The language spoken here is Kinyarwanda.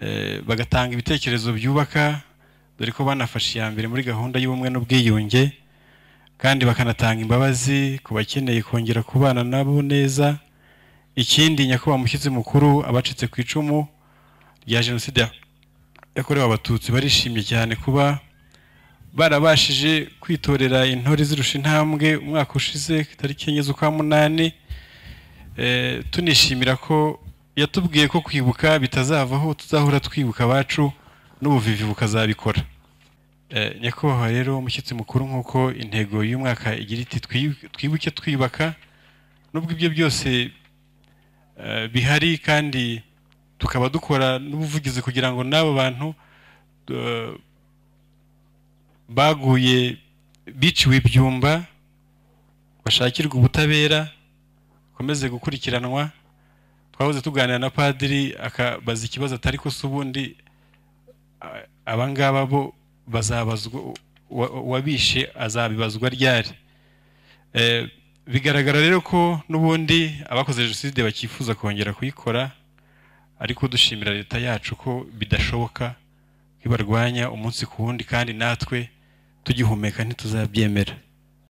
Eh, bagatanga ibitekerezo byubaka dore ko banafashe iya mbere muri gahunda y'ubumwe n'ubwiyunge kandi bakanatanga imbabazi ku bakeneye kongera kubana nabo neza ikindi nyakubahwa mushyitsi mukuru abacitse ku icumu rya jenoside yakorewe abatutsi barishimye cyane kuba barabashije kwitorera intore zirusha intambwe umwaka ushize tariki enye z'ukwa munani eh, tunishimira ko yatubwiye ko kwibuka bitazavaho tuzahora twibuka abacu n'ubuvivi bukazabikora eh, nyakubahwa rero umushyitsi mukuru nk'uko intego y'umwaka igira iti twibuke twiyubaka nubwo ibyo byose eh, bihari kandi tukaba dukora n'ubuvugizi kugira ngo n'abo bantu eh, baguye biciwe ibyumba bashakirwa ubutabera bakomeze gukurikiranwa twahoze tuganira na padiri akabaza ikibazo atari ko se ubundi abangaba bo bazabazwa uwabishe azabibazwa ryari e, bigaragara rero ko n'ubundi abakoze jenoside bakifuza kongera kuyikora ariko dushimira leta yacu ko bidashoboka ko ibarwanya umunsi ku wundi kandi natwe tugihumeka ntituzabyemera